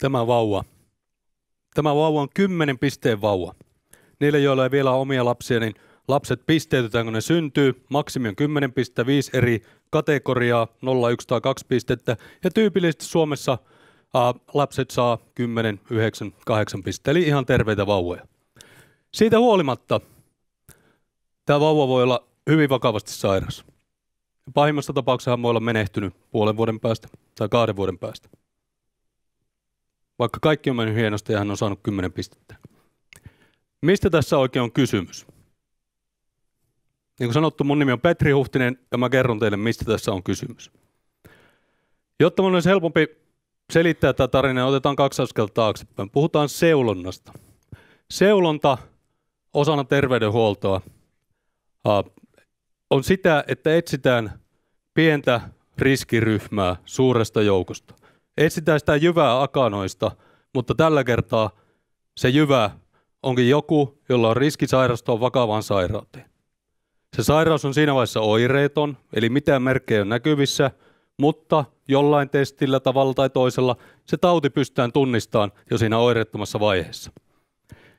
tämä vauva. Tämä vauva on kymmenen pisteen vauva. Niille, joilla ei vielä ole omia lapsia, niin lapset pisteytetään, kun ne syntyy. Maksimi on 10,5 eri kategoriaa, 0, 1 tai 2 pistettä. Ja tyypillisesti Suomessa ää, lapset saa 10, 9, 8 pistettä, eli ihan terveitä vauvoja. Siitä huolimatta tämä vauva voi olla hyvin vakavasti sairas. Pahimmassa tapauksessa hän voi olla menehtynyt puolen vuoden päästä tai kahden vuoden päästä. Vaikka kaikki on mennyt hienosti ja hän on saanut 10 pistettä. Mistä tässä oikein on kysymys? Niin kuin sanottu, mun nimi on Petri Huhtinen ja mä kerron teille, mistä tässä on kysymys. Jotta mun olisi helpompi selittää tämä tarina, otetaan kaksi askelta taaksepäin. Puhutaan seulonnasta. Seulonta osana terveydenhuoltoa on sitä, että etsitään pientä riskiryhmää suuresta joukosta. Etsitään sitä jyvää akanoista, mutta tällä kertaa se jyvä onkin joku, jolla on riski sairastua vakavaan sairauteen. Se sairaus on siinä vaiheessa oireeton, eli mitään merkkejä on näkyvissä, mutta jollain testillä tavalla tai toisella se tauti pystytään tunnistamaan jo siinä oireettomassa vaiheessa.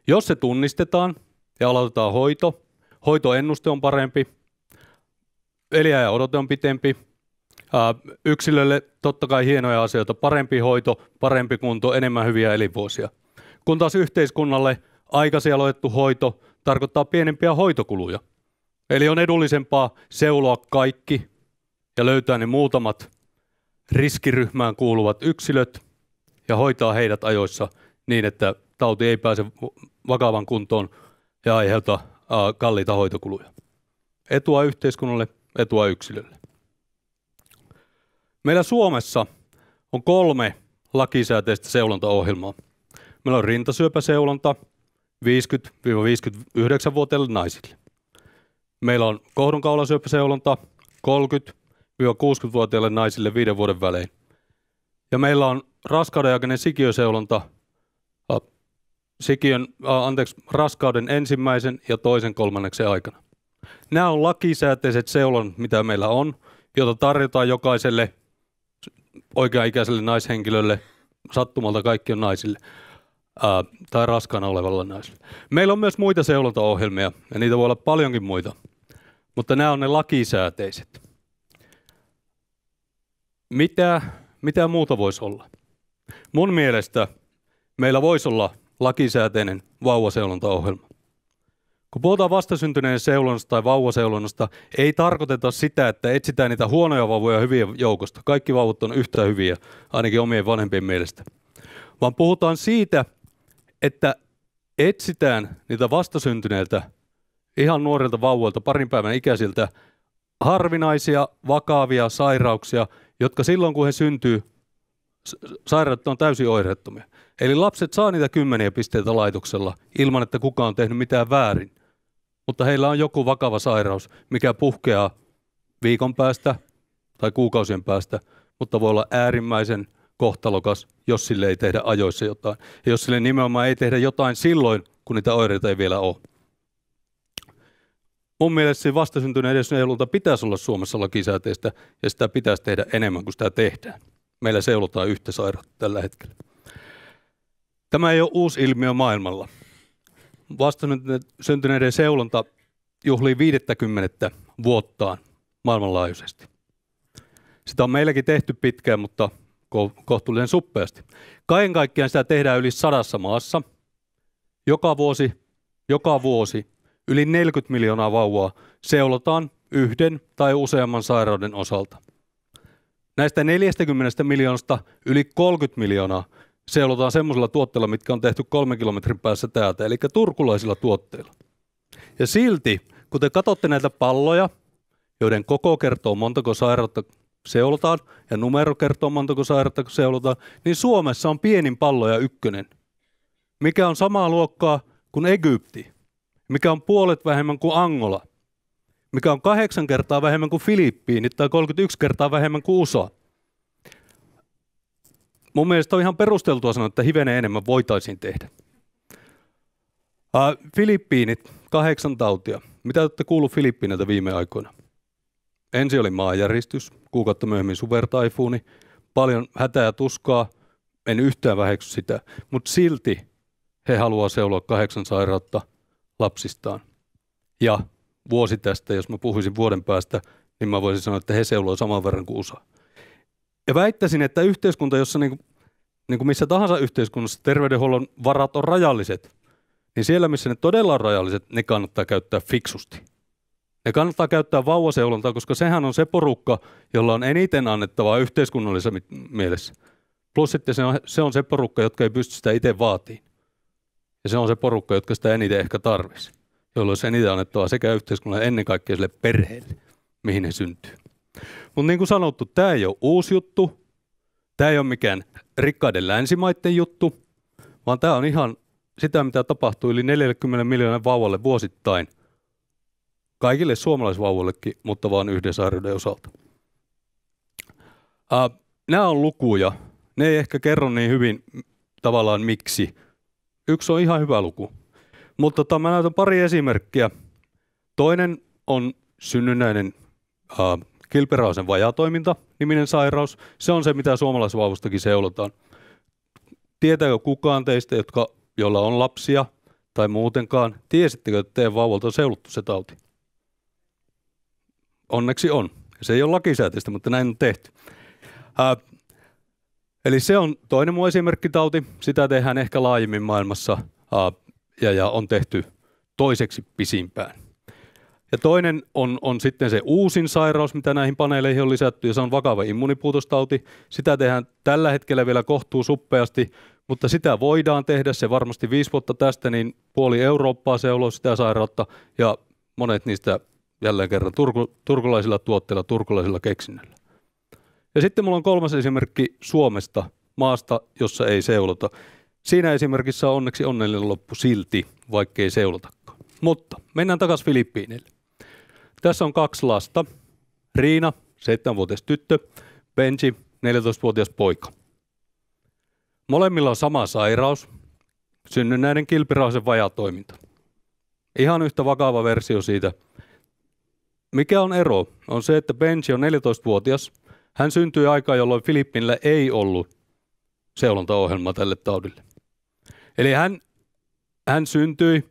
Jos se tunnistetaan ja aloitetaan hoito, hoitoennuste on parempi, eliä ja odote on pitempi, Äh, yksilölle totta kai hienoja asioita, parempi hoito, parempi kunto, enemmän hyviä elinvuosia. Kun taas yhteiskunnalle aikaisin aloitettu hoito tarkoittaa pienempiä hoitokuluja. Eli on edullisempaa seuloa kaikki ja löytää ne muutamat riskiryhmään kuuluvat yksilöt ja hoitaa heidät ajoissa niin, että tauti ei pääse vakavan kuntoon ja aiheuta äh, kalliita hoitokuluja. Etua yhteiskunnalle, etua yksilölle. Meillä Suomessa on kolme lakisääteistä seulontaohjelmaa. Meillä on rintasyöpäseulonta 50-59-vuotiaille naisille. Meillä on kohdunkaulasyöpäseulonta 30-60-vuotiaille naisille viiden vuoden välein. Ja meillä on raskauden sikiöseulonta sikiön, äh, anteeksi, raskauden ensimmäisen ja toisen kolmanneksen aikana. Nämä on lakisääteiset seulon, mitä meillä on, jota tarjotaan jokaiselle oikea-ikäiselle naishenkilölle, sattumalta kaikki on naisille, ää, tai raskaana olevalla naisille. Meillä on myös muita seulontaohjelmia, ja niitä voi olla paljonkin muita, mutta nämä on ne lakisääteiset. Mitä, mitä muuta voisi olla? Mun mielestä meillä voisi olla lakisääteinen vauvaseulontaohjelma. Kun puhutaan vastasyntyneen seulonnasta tai vauvaseulonnasta, ei tarkoiteta sitä, että etsitään niitä huonoja vauvoja hyvien joukosta. Kaikki vauvat on yhtä hyviä, ainakin omien vanhempien mielestä. Vaan puhutaan siitä, että etsitään niitä vastasyntyneiltä, ihan nuorilta vauvoilta, parin päivän ikäisiltä, harvinaisia, vakavia sairauksia, jotka silloin kun he syntyy, sairaudet on täysin oireettomia. Eli lapset saa niitä kymmeniä pisteitä laitoksella ilman, että kukaan on tehnyt mitään väärin mutta heillä on joku vakava sairaus, mikä puhkeaa viikon päästä tai kuukausien päästä, mutta voi olla äärimmäisen kohtalokas, jos sille ei tehdä ajoissa jotain. Ja jos sille nimenomaan ei tehdä jotain silloin, kun niitä oireita ei vielä ole. Mun mielestä vastasyntyneen edesneulonta pitäisi olla Suomessa lakisääteistä ja sitä pitäisi tehdä enemmän kuin sitä tehdään. Meillä seulotaan yhtä sairautta tällä hetkellä. Tämä ei ole uusi ilmiö maailmalla vastasyntyneiden seulonta juhlii 50 vuottaan maailmanlaajuisesti. Sitä on meilläkin tehty pitkään, mutta kohtuullisen suppeasti. Kaiken kaikkiaan sitä tehdään yli sadassa maassa. Joka vuosi, joka vuosi yli 40 miljoonaa vauvaa seulotaan yhden tai useamman sairauden osalta. Näistä 40 miljoonasta yli 30 miljoonaa seulotaan semmoisilla tuotteilla, mitkä on tehty kolmen kilometrin päässä täältä, eli turkulaisilla tuotteilla. Ja silti, kun te katsotte näitä palloja, joiden koko kertoo montako sairautta seulotaan ja numero kertoo montako sairautta seulotaan, niin Suomessa on pienin pallo ja ykkönen, mikä on samaa luokkaa kuin Egypti, mikä on puolet vähemmän kuin Angola, mikä on kahdeksan kertaa vähemmän kuin Filippiinit tai 31 kertaa vähemmän kuin USA mun mielestä on ihan perusteltua sanoa, että hivenen enemmän voitaisiin tehdä. Äh, Filippiinit, kahdeksan tautia. Mitä olette kuullut Filippiineiltä viime aikoina? Ensi oli maanjäristys, kuukautta myöhemmin supertaifuuni, paljon hätää ja tuskaa, en yhtään väheksy sitä, mutta silti he haluaa seuloa kahdeksan sairautta lapsistaan. Ja vuosi tästä, jos mä puhuisin vuoden päästä, niin mä voisin sanoa, että he seuloo saman verran kuin USA. Ja väittäisin, että yhteiskunta, jossa niin kuin, niin kuin missä tahansa yhteiskunnassa terveydenhuollon varat on rajalliset, niin siellä, missä ne todella on rajalliset, ne kannattaa käyttää fiksusti. Ne kannattaa käyttää vauvaseulontaa, koska sehän on se porukka, jolla on eniten annettavaa yhteiskunnallisessa mielessä. Plus sitten se on se, on se porukka, jotka ei pysty sitä itse vaatimaan. Ja se on se porukka, jotka sitä eniten ehkä tarvisi, jolloin se eniten annettavaa sekä yhteiskunnalle ennen kaikkea sille perheelle, mihin ne syntyy. Mutta niin kuin sanottu, tämä ei ole uusi juttu, tämä ei ole mikään rikkaiden länsimaiden juttu, vaan tämä on ihan sitä, mitä tapahtuu yli 40 miljoonan vauvalle vuosittain. Kaikille suomalaisvauvoillekin, mutta vaan yhden sairauden osalta. Äh, nämä on lukuja. Ne ei ehkä kerro niin hyvin tavallaan miksi. Yksi on ihan hyvä luku. Mutta tota, mä näytän pari esimerkkiä. Toinen on synnynnäinen äh, Kilperausen vajatoiminta, niminen sairaus, se on se, mitä suomalaisvauvustakin seulotaan. Tietääkö kukaan teistä, jotka, jolla on lapsia tai muutenkaan, tiesittekö, että teidän vauvalta on seuluttu se tauti? Onneksi on. Se ei ole lakisääteistä, mutta näin on tehty. Ää, eli se on toinen muu esimerkkitauti. Sitä tehdään ehkä laajemmin maailmassa ää, ja, ja on tehty toiseksi pisimpään. Ja toinen on, on sitten se uusin sairaus, mitä näihin paneeleihin on lisätty, ja se on vakava immunipuutostauti. Sitä tehdään tällä hetkellä vielä kohtuu suppeasti, mutta sitä voidaan tehdä. Se varmasti viisi vuotta tästä, niin puoli Eurooppaa seuloo sitä sairautta, ja monet niistä jälleen kerran turku, turkulaisilla tuotteilla, turkulaisilla keksinnöillä. Ja sitten mulla on kolmas esimerkki Suomesta, maasta, jossa ei seulota. Siinä esimerkissä on onneksi onnellinen loppu silti, vaikkei seulotakaan. Mutta mennään takaisin Filippiineille. Tässä on kaksi lasta. Riina, 7-vuotias tyttö, Benji, 14-vuotias poika. Molemmilla on sama sairaus, synnynnäinen kilpirauhasen vajatoiminta. Ihan yhtä vakava versio siitä. Mikä on ero? On se, että Benji on 14-vuotias. Hän syntyi aikaan, jolloin Filippinillä ei ollut seulontaohjelmaa tälle taudille. Eli hän, hän syntyi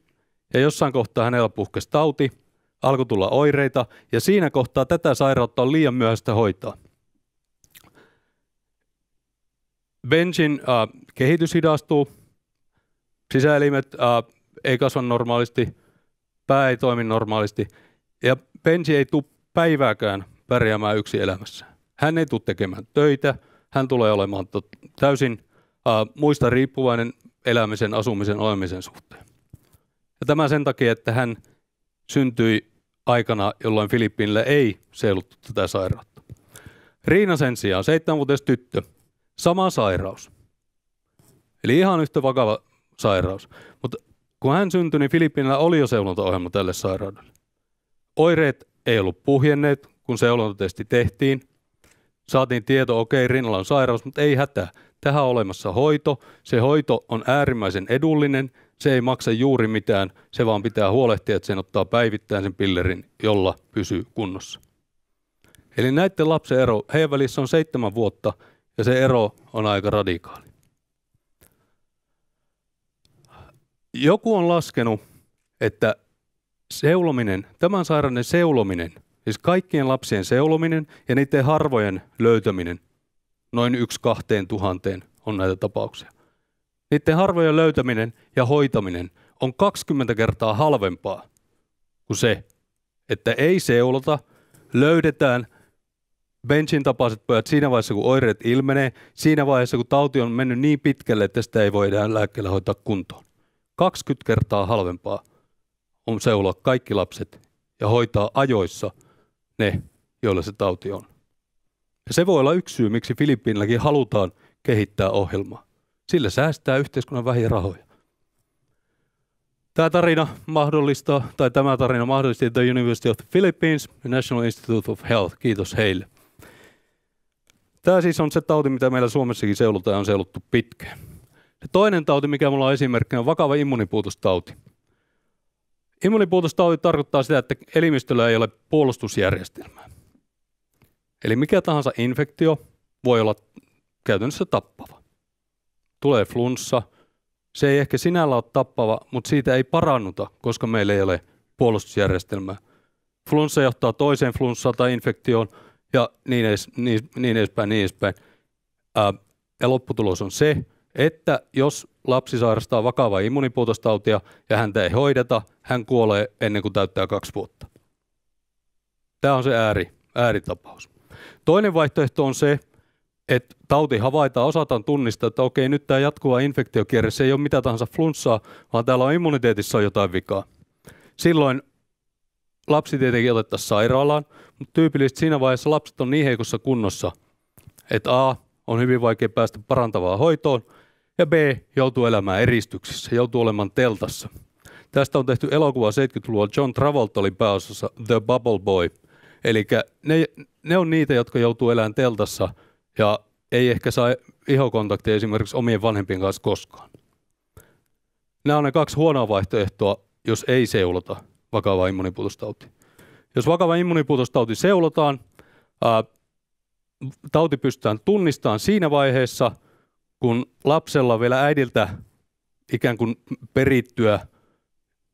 ja jossain kohtaa hänellä puhkesi tauti alkoi tulla oireita ja siinä kohtaa tätä sairautta on liian myöhäistä hoitaa. Benjin äh, kehitys hidastuu, sisäelimet äh, ei kasva normaalisti, pää ei toimi normaalisti ja Benji ei tule päivääkään pärjäämään yksi elämässä. Hän ei tule tekemään töitä, hän tulee olemaan täysin äh, muista riippuvainen elämisen, asumisen, olemisen suhteen. Ja tämä sen takia, että hän – syntyi aikana, jolloin Filippiinille ei seiluttu tätä sairautta. Riina sen sijaan, seitsemänvuotias tyttö, sama sairaus. Eli ihan yhtä vakava sairaus. Mutta kun hän syntyi, niin Filippiinillä oli jo seulontaohjelma tälle sairaudelle. Oireet ei ollut puhjenneet, kun seulontatesti tehtiin. Saatiin tieto, okei, okay, rinnalla on sairaus, mutta ei hätää. Tähän on olemassa hoito. Se hoito on äärimmäisen edullinen – se ei maksa juuri mitään, se vaan pitää huolehtia, että sen ottaa päivittäin sen pillerin, jolla pysyy kunnossa. Eli näiden lapsen ero, heidän välissä on seitsemän vuotta ja se ero on aika radikaali. Joku on laskenut, että seulominen, tämän sairauden seulominen, siis kaikkien lapsien seulominen ja niiden harvojen löytäminen, noin yksi kahteen tuhanteen on näitä tapauksia niiden harvojen löytäminen ja hoitaminen on 20 kertaa halvempaa kuin se, että ei seulota, löydetään benchin tapaiset pojat siinä vaiheessa, kun oireet ilmenee, siinä vaiheessa, kun tauti on mennyt niin pitkälle, että sitä ei voida lääkkeellä hoitaa kuntoon. 20 kertaa halvempaa on seuloa kaikki lapset ja hoitaa ajoissa ne, joilla se tauti on. Ja se voi olla yksi syy, miksi Filippiinilläkin halutaan kehittää ohjelmaa. Sillä säästää yhteiskunnan vähin rahoja. Tämä tarina mahdollistaa, tai tämä tarina mahdollisti The University of the Philippines National Institute of Health. Kiitos heille. Tämä siis on se tauti, mitä meillä Suomessakin seulutaan ja on seuluttu pitkään. Se toinen tauti, mikä mulla on esimerkkinä, on vakava immunipuutostauti. Immunipuutostauti tarkoittaa sitä, että elimistöllä ei ole puolustusjärjestelmää. Eli mikä tahansa infektio voi olla käytännössä tappava tulee flunssa. Se ei ehkä sinällä ole tappava, mutta siitä ei parannuta, koska meillä ei ole puolustusjärjestelmää. Flunssa johtaa toiseen flunssaan tai infektioon ja niin, edes, niin, niin edespäin, niin edespäin. Ää, ja lopputulos on se, että jos lapsi sairastaa vakavaa immunipuutostautia ja häntä ei hoideta, hän kuolee ennen kuin täyttää kaksi vuotta. Tämä on se ääri, ääritapaus. Toinen vaihtoehto on se, että tauti havaitaan, osataan tunnistaa, että okei, nyt tämä jatkuva infektiokierre, se ei ole mitä tahansa flunssaa, vaan täällä on immuniteetissa on jotain vikaa. Silloin lapsi tietenkin otettaisiin sairaalaan, mutta tyypillisesti siinä vaiheessa lapset on niin heikossa kunnossa, että A, on hyvin vaikea päästä parantavaan hoitoon, ja B, joutuu elämään eristyksissä, joutuu olemaan teltassa. Tästä on tehty elokuva 70-luvulla, John Travolta oli pääosassa The Bubble Boy. Eli ne, ne on niitä, jotka joutuu elämään teltassa – ja ei ehkä saa ihokontaktia esimerkiksi omien vanhempien kanssa koskaan. Nämä on ne kaksi huonoa vaihtoehtoa, jos ei seulota vakavaa immunipuutostauti. Jos vakava immunipuutostauti seulotaan, ää, tauti pystytään tunnistamaan siinä vaiheessa, kun lapsella on vielä äidiltä ikään kuin perittyä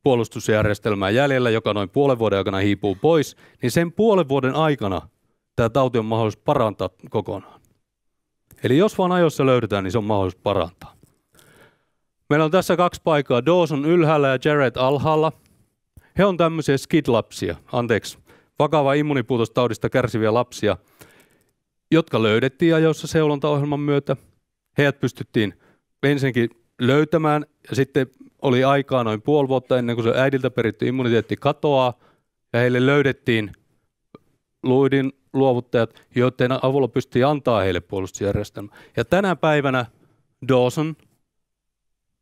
puolustusjärjestelmää jäljellä, joka noin puolen vuoden aikana hiipuu pois, niin sen puolen vuoden aikana tämä tauti on mahdollisuus parantaa kokonaan. Eli jos vaan ajoissa löydetään, niin se on mahdollisuus parantaa. Meillä on tässä kaksi paikkaa, Dawson ylhäällä ja Jared alhaalla. He on tämmöisiä skidlapsia, anteeksi, vakava immunipuutostaudista kärsiviä lapsia, jotka löydettiin ajoissa seulontaohjelman myötä. Heidät pystyttiin ensinnäkin löytämään ja sitten oli aikaa noin puoli vuotta ennen kuin se äidiltä peritty immuniteetti katoaa ja heille löydettiin luidin luovuttajat, joiden avulla pystyi antaa heille puolustusjärjestelmä. Ja tänä päivänä Dawson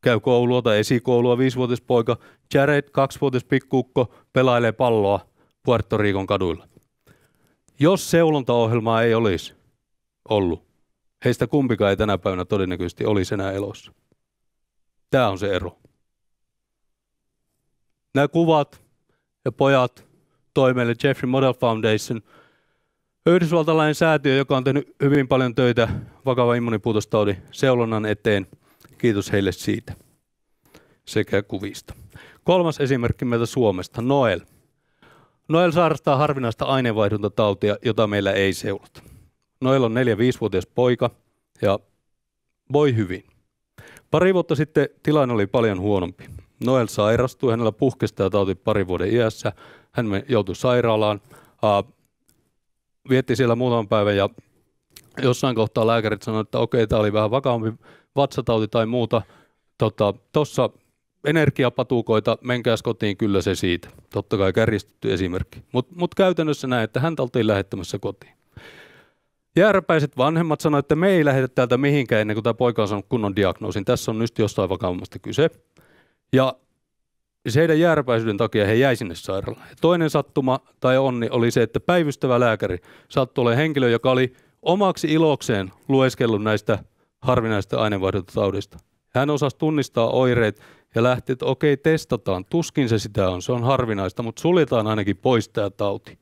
käy koulua tai esikoulua, viisivuotias poika, Jared, kaksivuotias pikkukko, pelailee palloa Puerto Riikon kaduilla. Jos seulontaohjelmaa ei olisi ollut, heistä kumpikaan ei tänä päivänä todennäköisesti olisi enää elossa. Tämä on se ero. Nämä kuvat ja pojat toimelle Jeffrey Model Foundation – Yhdysvaltalainen säätiö, joka on tehnyt hyvin paljon töitä vakava immunipuutostaudin seulonnan eteen. Kiitos heille siitä sekä kuvista. Kolmas esimerkki meiltä Suomesta, Noel. Noel sairastaa harvinaista aineenvaihduntatautia, jota meillä ei seulota. Noel on 4-5-vuotias poika ja voi hyvin. Pari vuotta sitten tilanne oli paljon huonompi. Noel sairastui, hänellä puhkesi tämä tauti pari vuoden iässä, hän joutui sairaalaan vietti siellä muutaman päivän ja jossain kohtaa lääkärit sanoivat, että okei, tämä oli vähän vakaampi vatsatauti tai muuta. Tuossa tota, energiapatukoita, menkääs kotiin, kyllä se siitä. Totta kai kärjistetty esimerkki. Mutta mut käytännössä näin, että häntä oltiin lähettämässä kotiin. Jääräpäiset vanhemmat sanoivat, että me ei lähetä täältä mihinkään ennen kuin tämä poika on saanut kunnon diagnoosin. Tässä on nyt jostain vakavammasta kyse. Ja se heidän jääräpäisyyden takia he jäi sinne sairaalaan. Ja toinen sattuma tai onni oli se, että päivystävä lääkäri sattui olemaan henkilö, joka oli omaksi ilokseen lueskellut näistä harvinaista aineenvaihduntataudista. Hän osasi tunnistaa oireet ja lähti, että okei, testataan. Tuskin se sitä on, se on harvinaista, mutta suljetaan ainakin pois tämä tauti.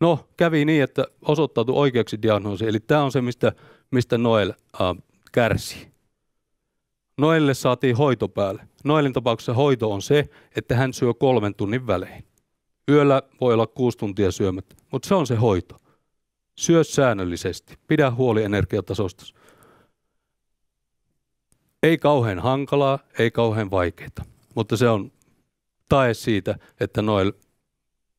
No, kävi niin, että osoittautui oikeaksi diagnoosi. Eli tämä on se, mistä, mistä Noel äh, kärsii. Noelle saatiin hoito päälle. Noelin tapauksessa hoito on se, että hän syö kolmen tunnin välein. Yöllä voi olla kuusi tuntia syömättä, mutta se on se hoito. Syö säännöllisesti, pidä huoli energiatasosta. Ei kauhean hankalaa, ei kauhean vaikeaa, mutta se on tae siitä, että Noel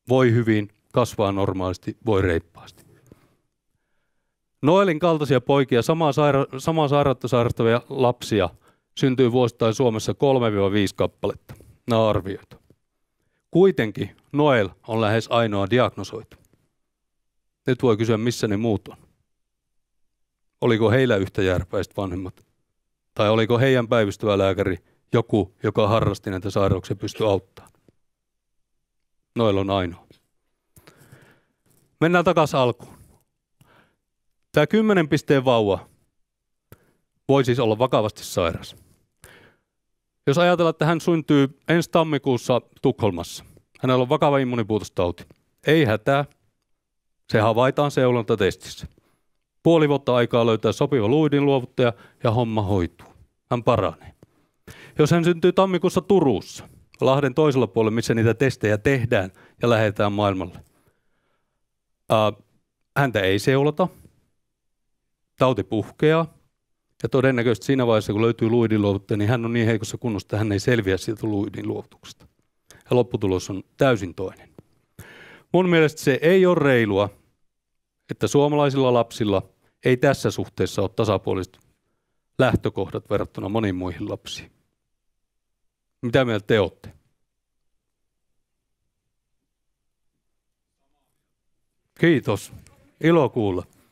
voi hyvin, kasvaa normaalisti, voi reippaasti. Noelin kaltaisia poikia, samaa, saira- samaa sairautta sairastavia lapsia – syntyy vuosittain Suomessa 3-5 kappaletta. Nämä arvioita. Kuitenkin Noel on lähes ainoa diagnosoitu. Nyt voi kysyä, missä ne muut on. Oliko heillä yhtä järpäiset vanhemmat? Tai oliko heidän päivystävä lääkäri joku, joka harrasti näitä sairauksia pysty auttamaan? Noel on ainoa. Mennään takaisin alkuun. Tämä 10 pisteen vauva voi siis olla vakavasti sairas. Jos ajatellaan, että hän syntyy ensi tammikuussa Tukholmassa, hänellä on vakava immunipuutostauti. Ei hätää, se havaitaan seulontatestissä. Puoli vuotta aikaa löytää sopiva luidin luovuttaja ja homma hoituu. Hän paranee. Jos hän syntyy tammikuussa Turussa, Lahden toisella puolella, missä niitä testejä tehdään ja lähetetään maailmalle. Ää, häntä ei seulata. Tauti puhkeaa. Ja todennäköisesti siinä vaiheessa, kun löytyy luidin luovuttaja, niin hän on niin heikossa kunnossa, että hän ei selviä sieltä luidin luovutuksesta. Ja lopputulos on täysin toinen. Mun mielestä se ei ole reilua, että suomalaisilla lapsilla ei tässä suhteessa ole tasapuoliset lähtökohdat verrattuna moniin muihin lapsiin. Mitä mieltä te olette? Kiitos. Ilo kuulla.